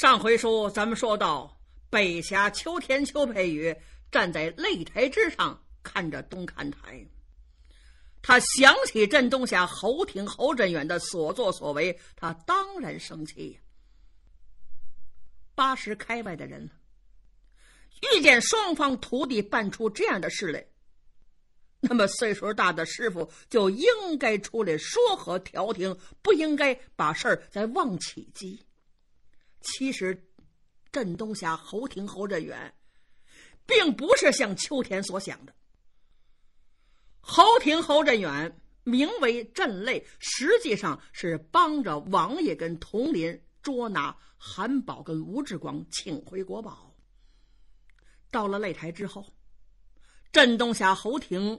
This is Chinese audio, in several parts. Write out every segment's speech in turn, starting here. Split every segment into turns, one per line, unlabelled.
上回书咱们说到，北侠邱天邱佩宇站在擂台之上，看着东看台。他想起镇东侠侯廷侯振远的所作所为，他当然生气呀。八十开外的人了，遇见双方徒弟办出这样的事来，那么岁数大的师傅就应该出来说和调停，不应该把事儿再忘起激。其实，镇东侠侯廷侯振远，并不是像秋田所想的。侯廷侯振远名为镇擂，实际上是帮着王爷跟佟林捉拿韩宝跟吴志光，请回国宝。到了擂台之后，镇东侠侯廷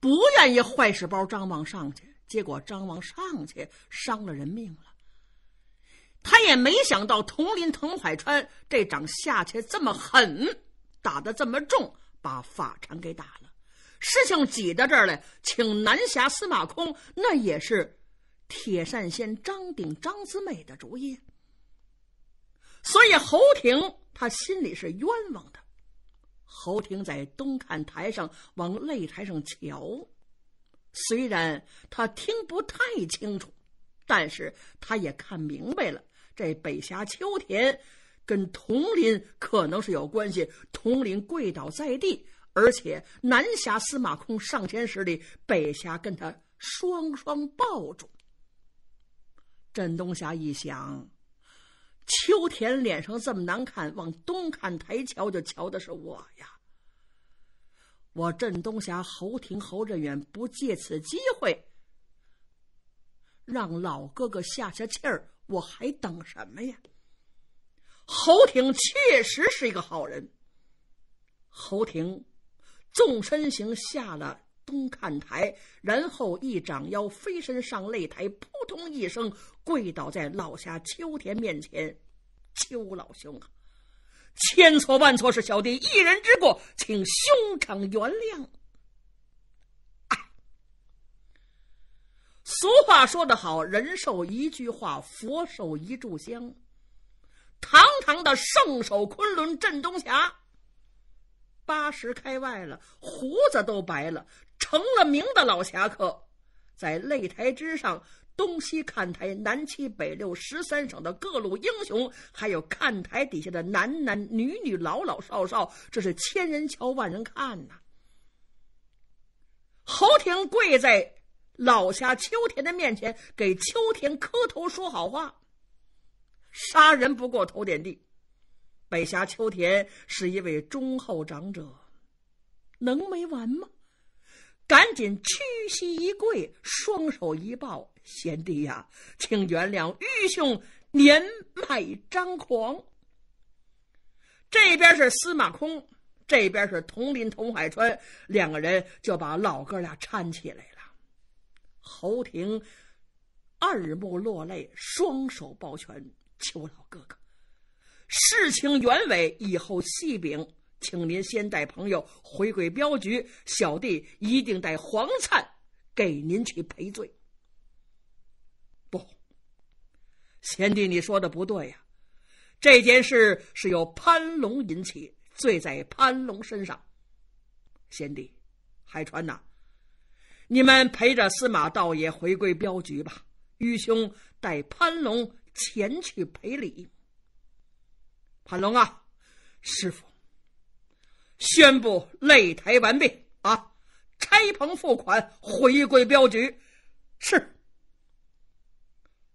不愿意坏事包张王上去，结果张王上去伤了人命了。他也没想到，佟林、滕海川这掌下去这么狠，打的这么重，把法禅给打了，事情挤到这儿来，请南侠司马空，那也是铁扇仙张鼎、张子美的主意。所以侯廷他心里是冤枉的。侯廷在东看台上往擂台上瞧，虽然他听不太清楚，但是他也看明白了。这北侠秋田跟铜林可能是有关系，铜林跪倒在地，而且南侠司马空上前施礼，北侠跟他双双抱住。镇东侠一想，秋田脸上这么难看，往东看台瞧，就瞧的是我呀！我镇东侠侯廷侯振远不借此机会让老哥哥下下气儿。我还等什么呀？侯廷确实是一个好人。侯廷纵身行下了东看台，然后一掌腰飞身上擂台，扑通一声跪倒在老侠秋田面前：“秋老兄啊，千错万错是小弟一人之过，请兄长原谅。”俗话说得好，“人寿一句话，佛寿一炷香。”堂堂的圣手昆仑镇东侠，八十开外了，胡子都白了，成了名的老侠客，在擂台之上，东西看台，南七北六十三省的各路英雄，还有看台底下的男男女女、老老少少，这是千人瞧，万人看呐。侯廷跪在。老侠秋田的面前给秋田磕头说好话，杀人不过头点地。北侠秋田是一位忠厚长者，能没完吗？赶紧屈膝一跪，双手一抱，贤弟呀，请原谅愚兄年迈张狂。这边是司马空，这边是佟林、佟海川，两个人就把老哥俩搀起来了。侯廷二目落泪，双手抱拳，求老哥哥事情原委以后细禀，请您先带朋友回归镖局，小弟一定带黄灿给您去赔罪。不，贤弟，你说的不对呀，这件事是由潘龙引起，罪在潘龙身上。贤弟，海川呐。你们陪着司马道爷回归镖局吧。愚兄带潘龙前去赔礼。潘龙啊，师傅宣布擂台完毕啊，拆棚付款，回归镖局。是。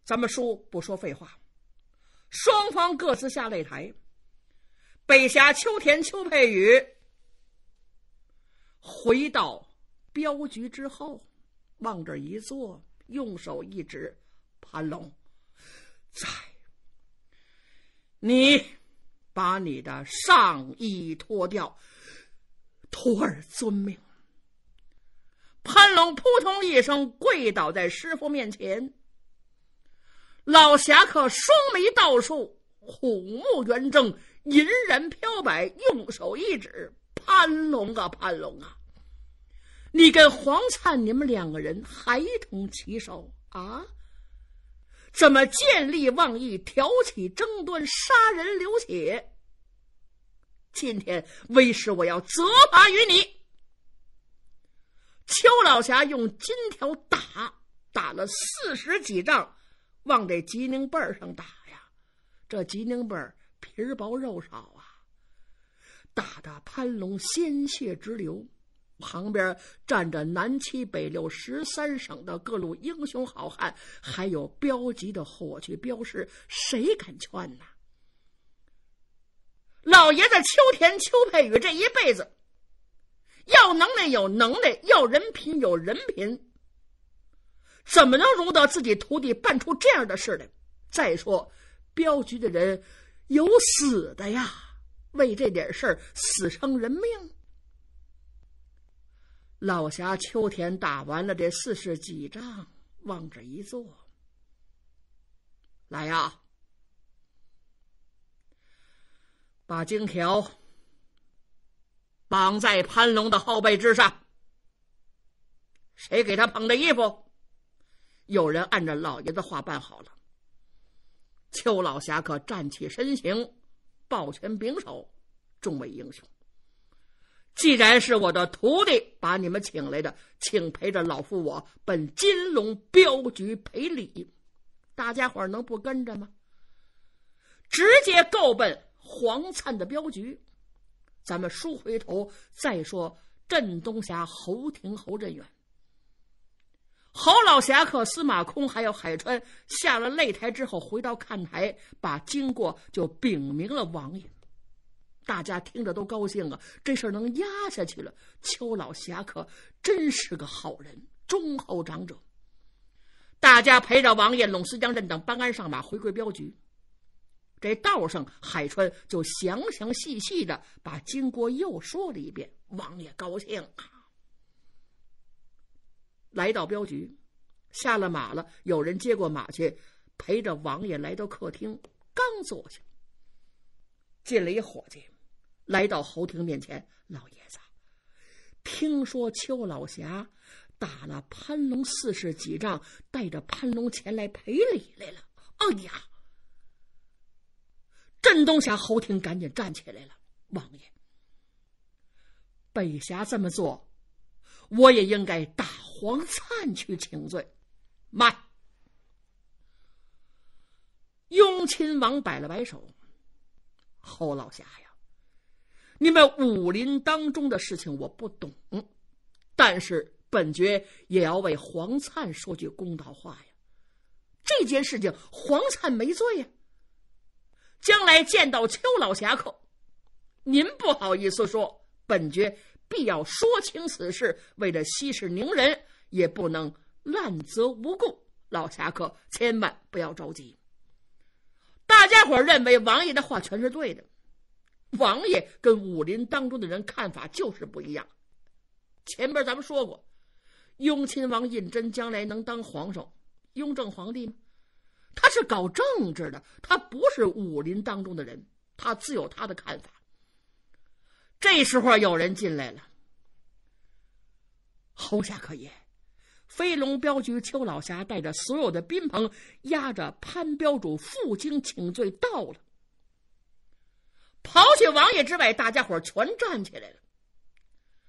咱们叔不说废话，双方各自下擂台。北侠秋田秋佩雨回到。镖局之后，往这一坐，用手一指，潘龙，在你把你的上衣脱掉。徒儿遵命。潘龙扑通一声跪倒在师傅面前。老侠客双眉倒竖，虎目圆睁，银忍飘摆，用手一指：“潘龙啊，潘龙啊！”你跟黄灿，你们两个人还同起手啊？怎么见利忘义，挑起争端，杀人流血？今天为师我要责罚于你。邱老侠用金条打打了四十几仗，往这吉宁背儿上打呀，这吉宁背儿皮薄肉少啊，打的潘龙鲜血直流。旁边站着南七北六十三省的各路英雄好汉，还有镖局的伙计镖师，谁敢劝呢？老爷子秋田秋佩宇这一辈子，要能耐有能耐，要人品有人品，怎么能容得自己徒弟办出这样的事来？再说，镖局的人有死的呀，为这点事儿死伤人命。老侠秋田打完了这四十几仗，往这一坐。来呀，把金条绑在潘龙的后背之上。谁给他捧的衣服？有人按着老爷子话办好了。秋老侠可站起身形，抱拳拱手，众位英雄。既然是我的徒弟把你们请来的，请陪着老夫我奔金龙镖局赔礼。大家伙能不跟着吗？直接告奔黄灿的镖局。咱们书回头再说镇东侠侯廷、侯振远、侯老侠客司马空，还有海川下了擂台之后，回到看台，把经过就禀明了王爷。大家听着都高兴啊！这事儿能压下去了。邱老侠可真是个好人，忠厚长者。大家陪着王爷、陇四将镇等搬鞍上马，回归镖局。这道上，海川就详详细细的把经过又说了一遍。王爷高兴啊！来到镖局，下了马了，有人接过马去，陪着王爷来到客厅，刚坐下，进来一伙计。来到侯廷面前，老爷子，听说邱老侠打了潘龙四十几仗，带着潘龙前来赔礼来了。哎呀！镇东侠侯廷赶紧站起来了，王爷，北侠这么做，我也应该打黄灿去请罪。慢，雍亲王摆了摆手，侯老侠呀。你们武林当中的事情我不懂，但是本爵也要为黄灿说句公道话呀。这件事情黄灿没罪呀。将来见到邱老侠客，您不好意思说，本爵必要说清此事，为了息事宁人，也不能滥责无故。老侠客千万不要着急。大家伙认为王爷的话全是对的。王爷跟武林当中的人看法就是不一样。前边咱们说过，雍亲王胤禛将来能当皇上，雍正皇帝吗？他是搞政治的，他不是武林当中的人，他自有他的看法。这时候有人进来了，侯侠客爷，飞龙镖局邱老侠带着所有的宾朋，押着潘镖主负荆请罪到了。刨去王爷之外，大家伙全站起来了。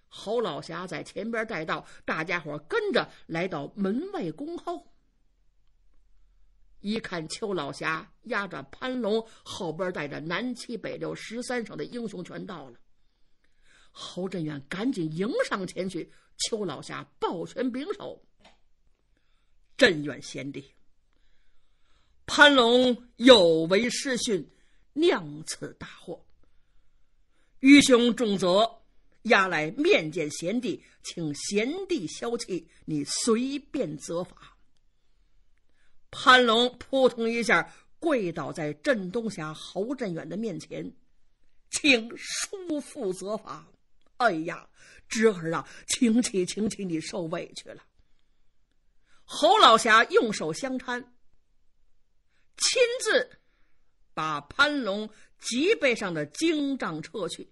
侯老侠在前边带道，大家伙跟着来到门外恭候。一看，邱老侠压着潘龙，后边带着南七北六十三省的英雄全到了。侯振远赶紧迎上前去，邱老侠抱拳拱手：“镇远贤弟，潘龙有违师训。”酿此大祸，愚兄重责，押来面见贤弟，请贤弟消气，你随便责罚。潘龙扑通一下跪倒在镇东侠侯振远的面前，请叔父责罚。哎呀，侄儿啊，请起，请起，你受委屈了。侯老侠用手相搀，亲自。把潘龙脊背上的荆杖撤去，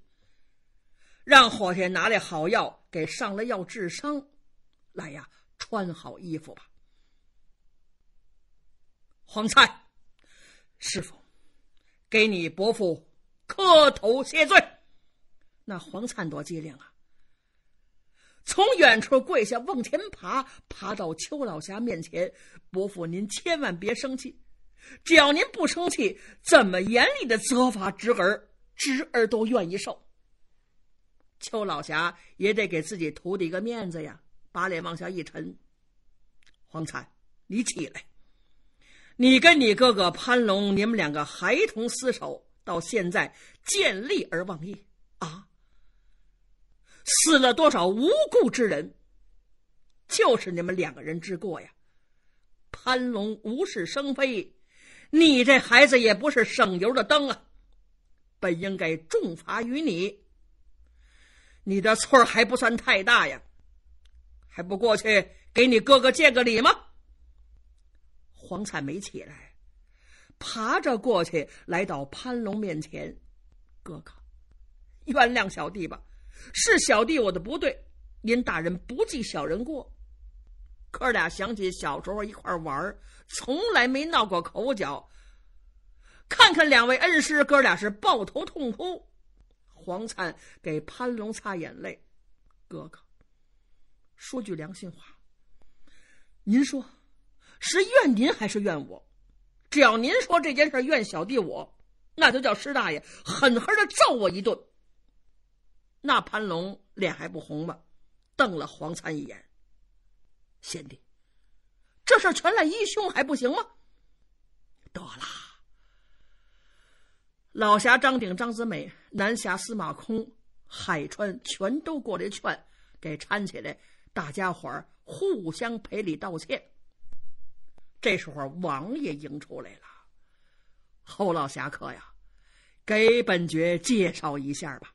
让伙计拿来好药，给上了药治伤。来呀，穿好衣服吧。黄灿，师傅，给你伯父磕头谢罪。那黄灿多机灵啊，从远处跪下，往前爬，爬到邱老侠面前。伯父，您千万别生气。只要您不生气，怎么严厉的责罚侄儿，侄儿都愿意受。邱老侠也得给自己徒弟一个面子呀，把脸往下一沉。黄灿，你起来，你跟你哥哥潘龙，你们两个孩童厮守到现在，见利而忘义啊！死了多少无辜之人，就是你们两个人之过呀！潘龙无事生非。你这孩子也不是省油的灯啊！本应该重罚于你，你的错还不算太大呀，还不过去给你哥哥见个礼吗？黄彩梅起来，爬着过去，来到潘龙面前：“哥哥，原谅小弟吧，是小弟我的不对，您大人不计小人过。”哥俩想起小时候一块玩儿。从来没闹过口角。看看两位恩师哥俩是抱头痛哭，黄灿给潘龙擦眼泪，哥哥，说句良心话，您说，是怨您还是怨我？只要您说这件事怨小弟我，那就叫师大爷狠狠的揍我一顿。那潘龙脸还不红吗？瞪了黄灿一眼，贤弟。这事全赖一兄还不行吗？得了，老侠张鼎、张子美，南侠司马空、海川全都过来劝，给搀起来，大家伙儿互相赔礼道歉。这时候王爷迎出来了，侯老侠客呀，给本爵介绍一下吧。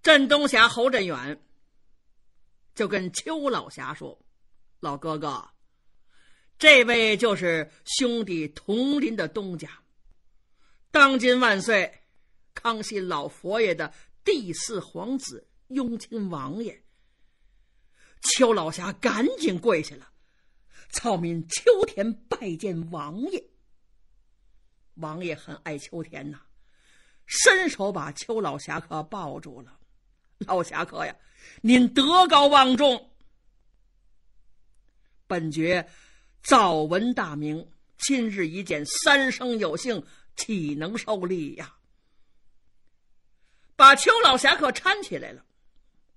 镇东侠侯振远就跟邱老侠说。老哥哥，这位就是兄弟同林的东家，当今万岁、康熙老佛爷的第四皇子雍亲王爷。邱老侠赶紧跪下了，草民秋田拜见王爷。王爷很爱秋田呐，伸手把邱老侠客抱住了。老侠客呀，您德高望重。本爵早闻大名，今日一见，三生有幸，岂能受礼呀？把邱老侠客搀起来了。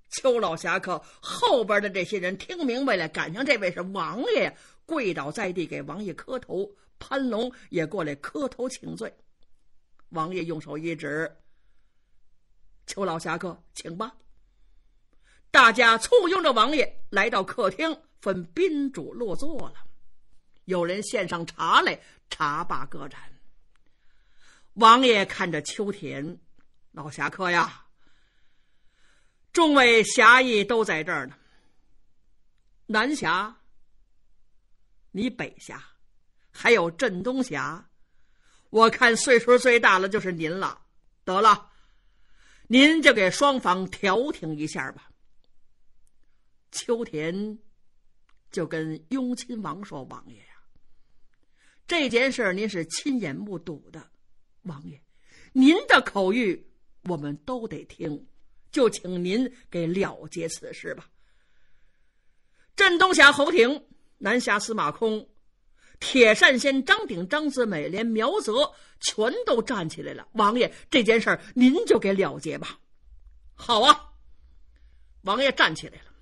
邱老侠客后边的这些人听明白了，赶上这位是王爷，跪倒在地给王爷磕头。潘龙也过来磕头请罪。王爷用手一指：“邱老侠客，请吧。”大家簇拥着王爷来到客厅。分宾主落座了，有人献上茶来，茶罢歌展。王爷看着秋田老侠客呀，众位侠义都在这儿呢。南侠，你北侠，还有镇东侠，我看岁数最大的就是您了。得了，您就给双方调停一下吧。秋田。就跟雍亲王说：“王爷呀，这件事您是亲眼目睹的，王爷，您的口谕我们都得听，就请您给了结此事吧。”镇东侠侯廷、南侠司马空、铁扇仙张鼎、张子美，连苗泽全都站起来了。王爷，这件事您就给了结吧。好啊，王爷站起来了。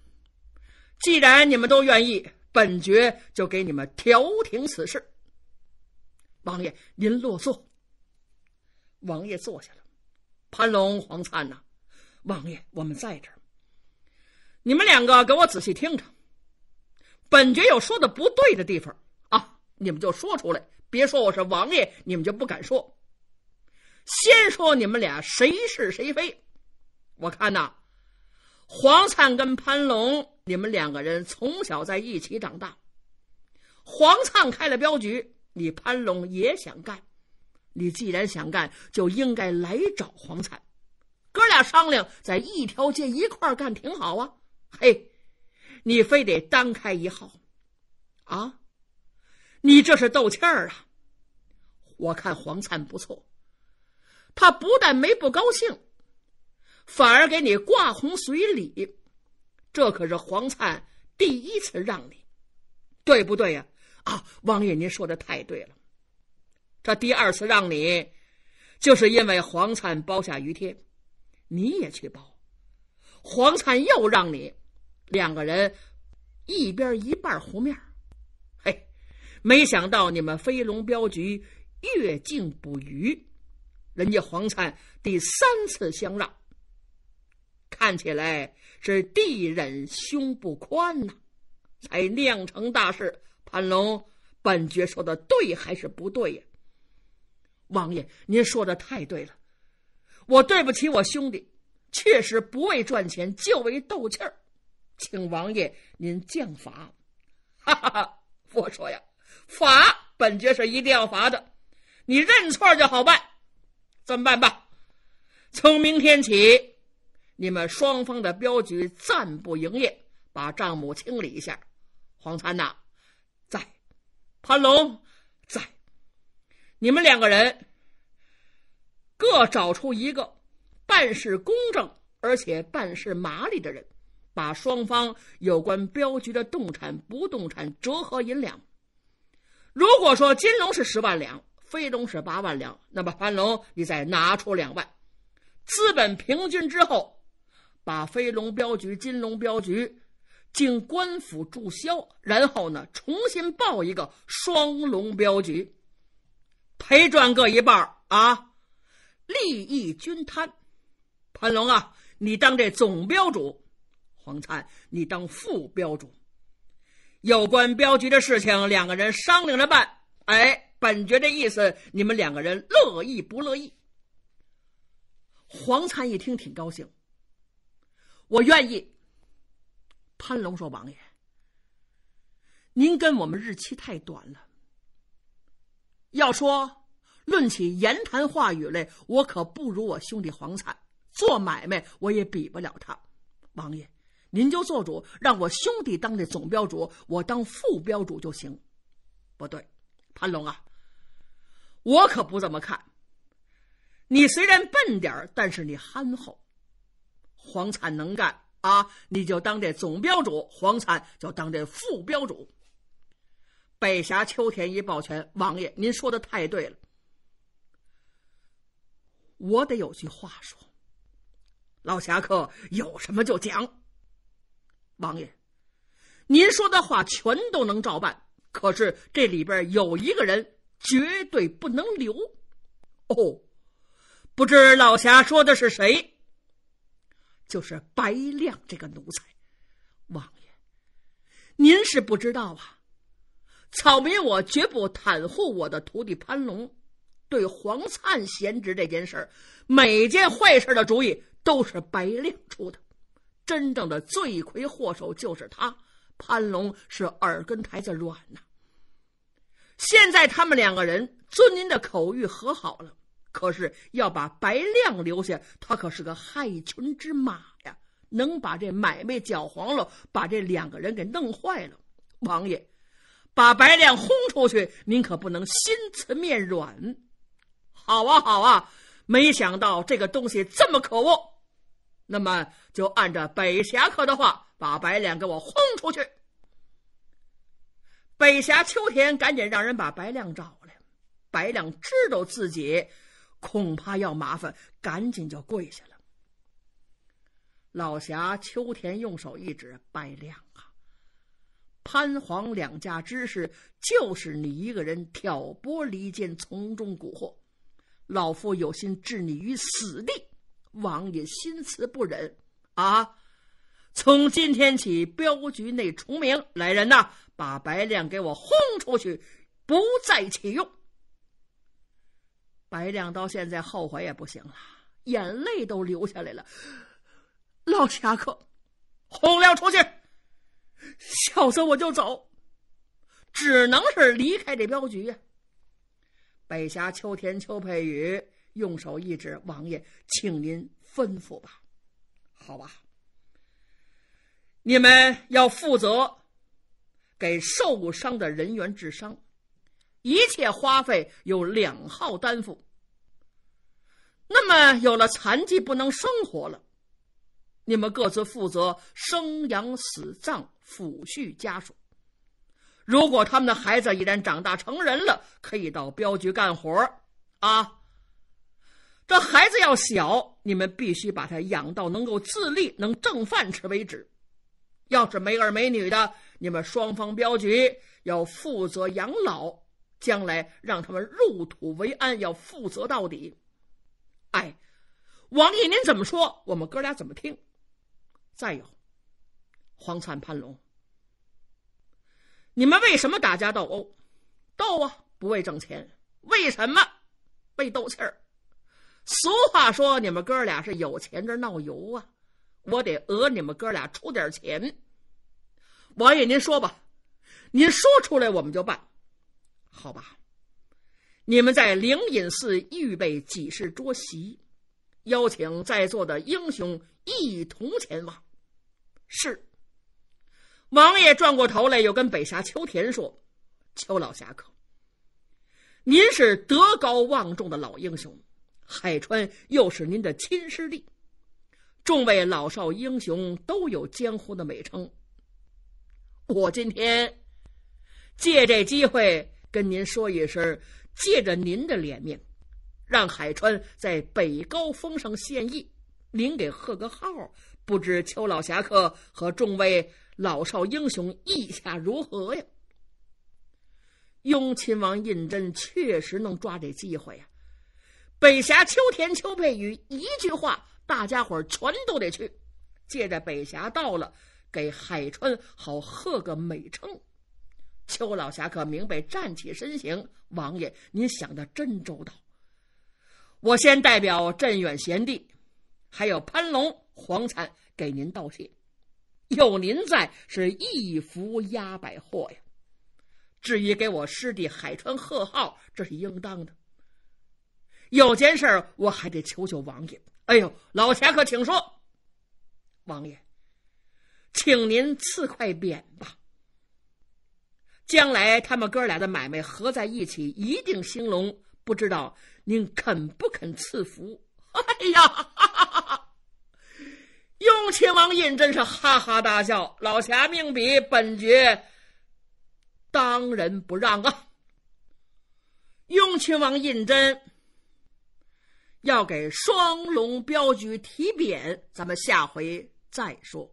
既然你们都愿意，本爵就给你们调停此事。王爷，您落座。王爷坐下了。潘龙、黄灿呐，王爷，我们在这儿。你们两个给我仔细听着，本爵有说的不对的地方啊，你们就说出来，别说我是王爷，你们就不敢说。先说你们俩谁是谁非，我看呐，黄灿跟潘龙。你们两个人从小在一起长大，黄灿开了镖局，你潘龙也想干。你既然想干，就应该来找黄灿，哥俩商量，在一条街一块干挺好啊。嘿，你非得单开一号，啊，你这是斗气儿啊！我看黄灿不错，他不但没不高兴，反而给你挂红随礼。这可是黄灿第一次让你，对不对呀？啊，王爷，您说的太对了。这第二次让你，就是因为黄灿包下鱼贴，你也去包。黄灿又让你，两个人一边一半湖面。嘿，没想到你们飞龙镖局越境捕鱼，人家黄灿第三次相让，看起来。是地忍胸不宽呐，才酿成大事。潘龙，本爵说的对还是不对呀？王爷，您说的太对了，我对不起我兄弟，确实不为赚钱，就为斗气儿。请王爷您降罚。哈哈哈！我说呀，罚本爵是一定要罚的，你认错就好办。这么办吧，从明天起。你们双方的镖局暂不营业，把账目清理一下。黄参呐，在潘龙在，你们两个人各找出一个办事公正而且办事麻利的人，把双方有关镖局的动产不动产折合银两。如果说金龙是十万两，飞龙是八万两，那么潘龙你再拿出两万，资本平均之后。把飞龙镖局、金龙镖局进官府注销，然后呢，重新报一个双龙镖局，赔赚各一半啊，利益均摊。潘龙啊，你当这总镖主，黄灿你当副镖主。有关镖局的事情，两个人商量着办。哎，本爵这意思，你们两个人乐意不乐意？黄灿一听，挺高兴。我愿意。潘龙说：“王爷，您跟我们日期太短了。要说论起言谈话语来，我可不如我兄弟黄灿；做买卖，我也比不了他。王爷，您就做主，让我兄弟当这总标主，我当副标主就行。”不对，潘龙啊，我可不这么看。你虽然笨点但是你憨厚。黄灿能干啊！你就当这总标主，黄灿就当这副标主。北侠秋田一抱拳：“王爷，您说的太对了，我得有句话说，老侠客有什么就讲。王爷，您说的话全都能照办，可是这里边有一个人绝对不能留。哦，不知老侠说的是谁？”就是白亮这个奴才，王爷，您是不知道啊，草民我绝不袒护我的徒弟潘龙，对黄灿贤侄这件事儿，每件坏事的主意都是白亮出的，真正的罪魁祸首就是他。潘龙是耳根台子软呐。现在他们两个人遵您的口谕和好了。可是要把白亮留下，他可是个害群之马呀，能把这买卖搅黄了，把这两个人给弄坏了。王爷，把白亮轰出去，您可不能心慈面软。好啊，好啊，没想到这个东西这么可恶。那么就按着北侠客的话，把白亮给我轰出去。北侠秋田赶紧让人把白亮找来。白亮知道自己。恐怕要麻烦，赶紧就跪下了。老侠秋田用手一指白亮啊，潘黄两家之事就是你一个人挑拨离间，从中蛊惑。老夫有心置你于死地，王爷心慈不忍啊！从今天起，镖局内除名。来人呐，把白亮给我轰出去，不再启用。白亮到现在后悔也不行了，眼泪都流下来了。老侠客，洪亮出去，小子我就走，只能是离开这镖局呀。北侠、秋田、秋佩宇用手一指，王爷，请您吩咐吧。好吧，你们要负责给受伤的人员治伤。一切花费由两号担负。那么有了残疾不能生活了，你们各自负责生养死葬抚恤家属。如果他们的孩子已然长大成人了，可以到镖局干活啊。这孩子要小，你们必须把他养到能够自立、能挣饭吃为止。要是没儿没女的，你们双方镖局要负责养老。将来让他们入土为安，要负责到底。哎，王爷，您怎么说？我们哥俩怎么听？再有，黄灿潘龙，你们为什么打架斗殴？斗啊，不为挣钱，为什么？为斗气儿。俗话说，你们哥俩是有钱这闹油啊，我得讹你们哥俩出点钱。王爷，您说吧，您说出来，我们就办。好吧，你们在灵隐寺预备几十桌席，邀请在座的英雄一同前往。是。王爷转过头来，又跟北侠秋田说：“秋老侠客，您是德高望重的老英雄，海川又是您的亲师弟，众位老少英雄都有江湖的美称。我今天借这机会。”跟您说一声，借着您的脸面，让海川在北高峰上献艺，您给贺个号不知邱老侠客和众位老少英雄意下如何呀？雍亲王胤禛确实能抓这机会呀！北侠秋田、秋佩宇一句话，大家伙全都得去，借着北侠到了，给海川好贺个美称。邱老侠可明白？站起身形，王爷，您想的真周到。我先代表镇远贤弟，还有潘龙、黄灿，给您道谢。有您在，是一福压百祸呀。至于给我师弟海川贺号，这是应当的。有件事，我还得求求王爷。哎呦，老侠客，请说。王爷，请您赐块匾吧。将来他们哥俩的买卖合在一起，一定兴隆。不知道您肯不肯赐福？哎呀，哈哈哈雍亲王胤禛是哈哈大笑，老侠命比本爵当仁不让啊！雍亲王胤禛要给双龙镖局提匾，咱们下回再说。